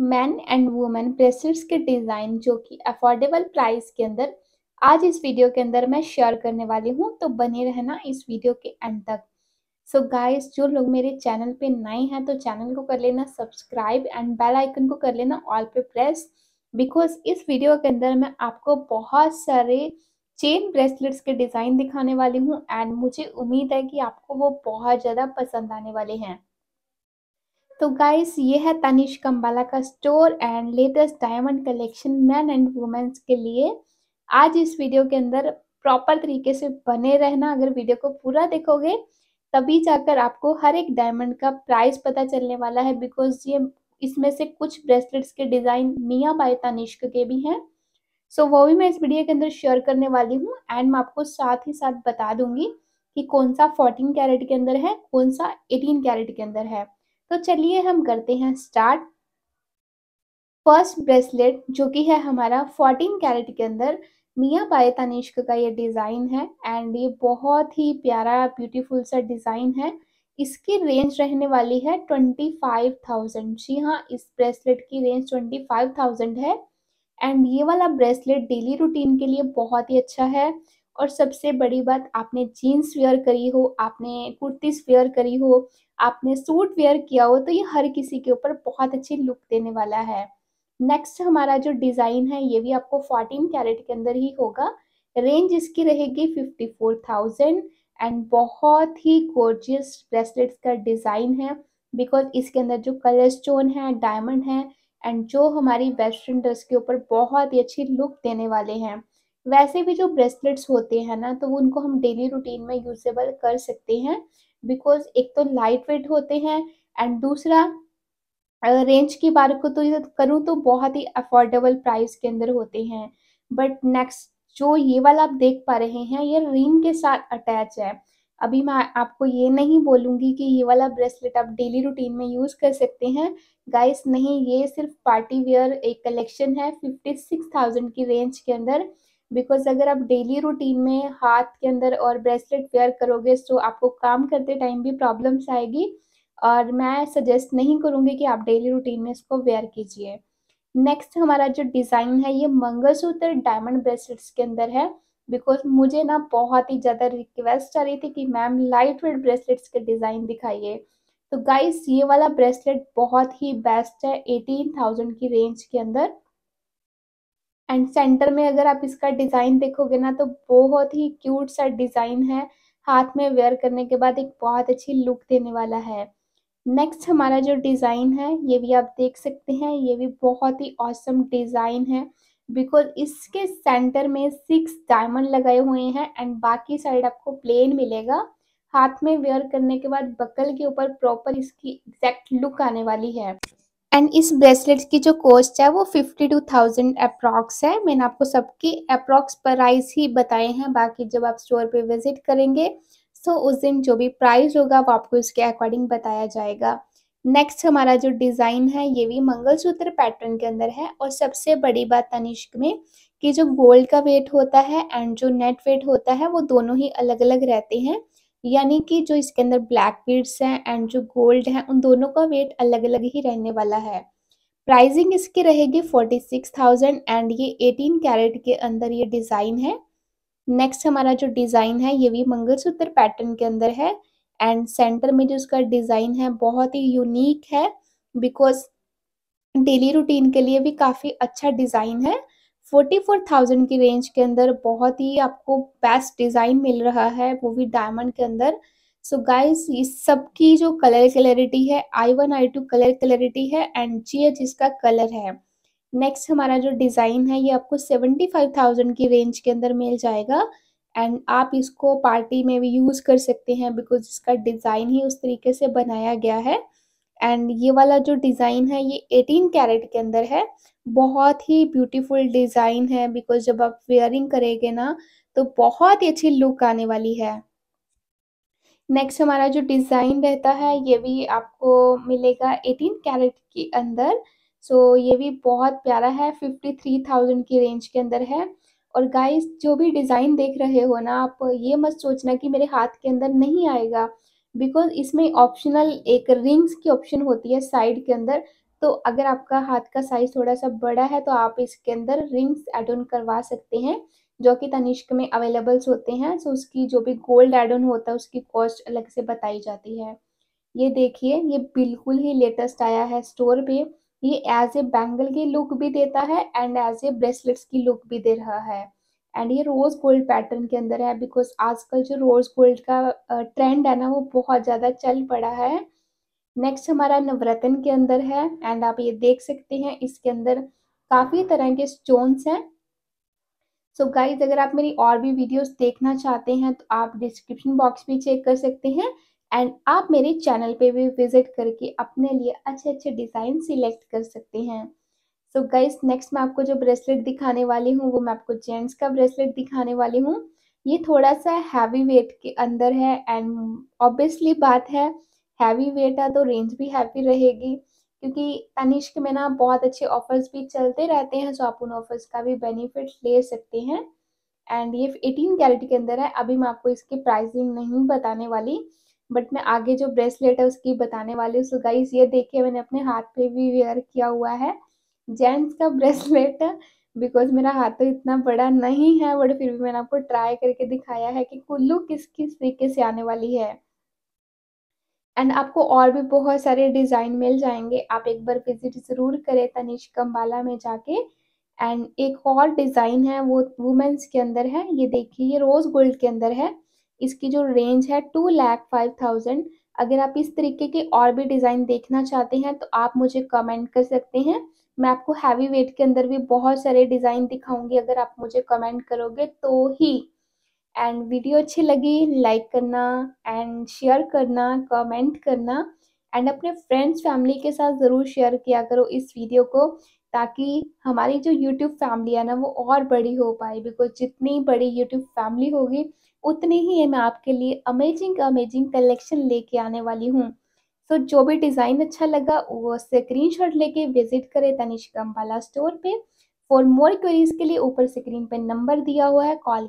man and women bracelets के design जो कि अफोर्डेबल प्राइस के अंदर आज इस वीडियो के अंदर मैं शेयर करने वाली हूँ तो बने रहना इस वीडियो के एंड तक सो so गाइस जो लोग मेरे चैनल पे नए हैं तो चैनल को कर लेना सब्सक्राइब एंड बेल आइकन को कर लेना ऑल पे प्रेस बिकॉज इस वीडियो के अंदर मैं आपको बहुत सारे चेन ब्रेसलेट्स के डिज़ाइन दिखाने वाली हूँ एंड मुझे उम्मीद है कि आपको वो बहुत ज़्यादा पसंद आने वाले हैं तो गाइस ये है तनिष्क अम्बाला का store and latest diamond collection man and womens के लिए आज इस वीडियो के अंदर प्रॉपर तरीके से बने रहना अगर वीडियो को पूरा देखोगे तभी जाकर आपको हर एक डायमंड का प्राइस पता चलने वाला है बिकॉज ये इसमें से कुछ ब्रेसलेट्स के डिज़ाइन मियाँ बाय तनिष्क के भी हैं सो so, वो भी मैं इस वीडियो के अंदर शेयर करने वाली हूँ एंड मैं आपको साथ ही साथ बता दूंगी कि कौन सा 14 कैरेट के अंदर है कौन सा 18 कैरेट के अंदर है तो चलिए हम करते हैं स्टार्ट फर्स्ट ब्रेसलेट जो कि है हमारा 14 कैरेट के अंदर मिया बाय तनिष्क का ये डिज़ाइन है एंड ये बहुत ही प्यारा ब्यूटीफुल सा डिज़ाइन है इसकी रेंज रहने वाली है ट्वेंटी फाइव थाउजेंड जी हाँ इस ब्रेसलेट की रेंज ट्वेंटी फाइव थाउजेंड है एंड ये वाला ब्रेसलेट डेली रूटीन के लिए बहुत ही अच्छा है और सबसे बड़ी बात आपने जीन्स वेयर करी हो आपने कुर्तीस वेयर करी हो आपने सूट वेयर किया हो तो ये हर किसी के ऊपर बहुत अच्छी लुक देने वाला है नेक्स्ट हमारा जो डिज़ाइन है ये भी आपको 14 कैरेट के अंदर ही होगा रेंज इसकी रहेगी 54,000 एंड बहुत ही गोर्जियस ब्रेसलेट्स का डिज़ाइन है बिकॉज इसके अंदर जो कलर स्टोन है डायमंड है एंड जो हमारी वेस्टर्न ड्रेस के ऊपर बहुत ही अच्छी लुक देने वाले हैं वैसे भी जो ब्रेसलेट्स होते हैं ना तो उनको हम डेली रूटीन में यूजेबल कर सकते हैं बिकॉज एक तो लाइट वेट होते हैं एंड दूसरा रेंज की बात को तो करूँ तो बहुत ही अफोर्डेबल प्राइस के अंदर होते हैं बट नेक्स्ट जो ये वाला आप देख पा रहे हैं ये रिंग के साथ अटैच है अभी मैं आपको ये नहीं बोलूंगी कि ये वाला ब्रेसलेट आप डेली रूटीन में यूज़ कर सकते हैं गाइस नहीं ये सिर्फ पार्टी वेयर एक कलेक्शन है फिफ्टी सिक्स थाउजेंड की रेंज के अंदर बिकॉज अगर आप डेली रूटीन में हाथ के अंदर और ब्रेसलेट वेयर करोगे तो आपको काम करते टाइम भी प्रॉब्लम्स आएगी और मैं सजेस्ट नहीं करूँगी कि आप डेली रूटीन में इसको वेयर कीजिए नेक्स्ट हमारा जो डिज़ाइन है ये मंगलसूत्र डायमंड ब्रेसलेट्स के अंदर है बिकॉज मुझे ना बहुत ही ज़्यादा रिक्वेस्ट आ रही थी कि मैम लाइट वेट ब्रेसलेट्स के डिज़ाइन दिखाइए तो गाइस ये वाला ब्रेसलेट बहुत ही बेस्ट है एटीन थाउजेंड की रेंज के अंदर एंड सेंटर में अगर आप इसका डिज़ाइन देखोगे ना तो बहुत ही क्यूट सा डिज़ाइन है हाथ में वेयर करने के बाद एक बहुत अच्छी लुक देने वाला है नेक्स्ट हमारा जो डिज़ाइन है ये भी आप देख सकते हैं ये भी बहुत ही औसम डिज़ाइन है बिकॉज इसके सेंटर में सिक्स डायमंड लगाए हुए हैं एंड बाकी साइड आपको प्लेन मिलेगा हाथ में वेयर करने के बाद बकल के ऊपर प्रॉपर इसकी एग्जैक्ट लुक आने वाली है एंड इस ब्रेसलेट की जो कॉस्ट है वो फिफ्टी टू थाउजेंड अप्रॉक्स है मैंने आपको सबकी अप्रॉक्स प्राइस ही बताए हैं बाकी जब आप स्टोर पे विजिट करेंगे सो उस दिन जो भी प्राइस होगा वो आपको उसके अकॉर्डिंग बताया जाएगा नेक्स्ट हमारा जो डिज़ाइन है ये भी मंगलसूत्र पैटर्न के अंदर है और सबसे बड़ी बात तनिष्क में कि जो गोल्ड का वेट होता है एंड जो नेट वेट होता है वो दोनों ही अलग अलग रहते हैं यानी कि जो इसके अंदर ब्लैक बीड्स हैं एंड जो गोल्ड है उन दोनों का वेट अलग अलग ही रहने वाला है प्राइसिंग इसकी रहेगी फोर्टी सिक्स थाउजेंड एंड ये एटीन कैरेट के अंदर ये डिज़ाइन है नेक्स्ट हमारा जो डिज़ाइन है ये भी मंगलसूत्र पैटर्न के अंदर है एंड सेंटर में जो इसका डिज़ाइन है बहुत ही यूनिक है बिकॉज डेली रूटीन के लिए भी काफ़ी अच्छा डिज़ाइन है फोर्टी फोर थाउजेंड की रेंज के अंदर बहुत ही आपको बेस्ट डिज़ाइन मिल रहा है वो भी डायमंड के अंदर सो so गाइस ये सब की जो कलर क्लैरिटी है I one I two colour clarity है एंड जी एच इसका कलर है नेक्स्ट हमारा जो डिज़ाइन है ये आपको सेवेंटी फाइव थाउजेंड की रेंज के अंदर मिल जाएगा एंड आप इसको पार्टी में भी यूज़ कर सकते हैं बिकॉज इसका डिज़ाइन ही उस तरीके से बनाया गया है एंड ये वाला जो डिज़ाइन है ये एटीन कैरेट के अंदर है बहुत ही ब्यूटीफुल डिज़ाइन है बिकॉज जब आप वेयरिंग करेंगे ना तो बहुत ही अच्छी लुक आने वाली है नेक्स्ट हमारा जो डिज़ाइन रहता है ये भी आपको मिलेगा एटीन कैरेट के अंदर सो so, ये भी बहुत प्यारा है फिफ्टी थ्री थाउजेंड की रेंज के अंदर है और गाइस जो भी डिज़ाइन देख रहे हो ना आप ये मत सोचना कि मेरे हाथ के अंदर नहीं आएगा बिकॉज इसमें ऑप्शनल एक रिंग्स की ऑप्शन होती है साइड के अंदर तो अगर आपका हाथ का साइज थोड़ा सा बड़ा है तो आप इसके अंदर रिंग्स एड ऑन करवा सकते हैं जो कि तनिष्क में अवेलेबल्स होते हैं सो उसकी जो भी गोल्ड एड ऑन होता है उसकी कॉस्ट अलग से बताई जाती है ये देखिए ये बिल्कुल ही लेटेस्ट आया है स्टोर पे ये एज ए बैंगल की लुक भी देता है एंड एज ए ब्रेसलेट्स की लुक भी दे रहा है एंड ये रोज़ गोल्ड पैटर्न के अंदर है बिकॉज आजकल जो रोज़ गोल्ड का ट्रेंड है ना वो बहुत ज़्यादा चल पड़ा है नेक्स्ट हमारा नवरत्न के अंदर है एंड आप ये देख सकते हैं इसके अंदर काफ़ी तरह के स्टोन्स हैं सो so गाइज अगर आप मेरी और भी वीडियोस देखना चाहते हैं तो आप डिस्क्रिप्शन बॉक्स भी चेक कर सकते हैं एंड आप मेरे चैनल पे भी विजिट करके अपने लिए अच्छे अच्छे डिज़ाइन सिलेक्ट कर सकते हैं सो गाइस नेक्स्ट मैं आपको जो ब्रेसलेट दिखाने वाली हूँ वो मैं आपको जेंट्स का ब्रेसलेट दिखाने वाली हूँ ये थोड़ा सा हैवी वेट के अंदर है एंड ऑब्वियसली बात है हैवी वेट है तो रेंज भी हैवी रहेगी क्योंकि तनिष्क में ना बहुत अच्छे ऑफर्स भी चलते रहते हैं सो आप उन ऑफर्स का भी बेनिफिट ले सकते हैं एंड ये 18 कैरेट के अंदर है अभी मैं आपको इसकी प्राइसिंग नहीं बताने वाली बट मैं आगे जो ब्रेसलेट है उसकी बताने वाली हूँ सो गाइज ये देखिए मैंने अपने हाथ पे भी वेयर किया हुआ है जेंट्स का ब्रेसलेट है बिकॉज मेरा हाथ तो इतना बड़ा नहीं है बट फिर भी मैंने आपको ट्राई करके दिखाया है कि कुल्लू किस किस तरीके से आने वाली है एंड आपको और भी बहुत सारे डिज़ाइन मिल जाएंगे आप एक बार विजिट ज़रूर करें तनिष कम्बाला में जाके एंड एक और डिज़ाइन है वो वुमेन्स के अंदर है ये देखिए ये रोज़ गोल्ड के अंदर है इसकी जो रेंज है टू लैख फाइव थाउजेंड अगर आप इस तरीके के और भी डिज़ाइन देखना चाहते हैं तो आप मुझे कमेंट कर सकते हैं मैं आपको हैवी वेट के अंदर भी बहुत सारे डिज़ाइन दिखाऊंगी अगर आप मुझे कमेंट करोगे तो ही एंड वीडियो अच्छी लगी लाइक करना एंड शेयर करना कमेंट करना एंड अपने फ्रेंड्स फैमिली के साथ ज़रूर शेयर किया करो इस वीडियो को ताकि हमारी जो यूट्यूब फैमिली है ना वो और बड़ी हो पाए बिकॉज जितनी बड़ी यूट्यूब फैमिली होगी उतनी ही मैं आपके लिए अमेजिंग अमेजिंग कलेक्शन लेके आने वाली हूँ सो so, जो भी डिज़ाइन अच्छा लगा वो स्क्रीन शॉट लेके विजिट करें तनिष्क अम्बाला स्टोर पे फॉर मोर क्वेरीज के लिए ऊपर स्क्रीन पे नंबर दिया हुआ है कॉल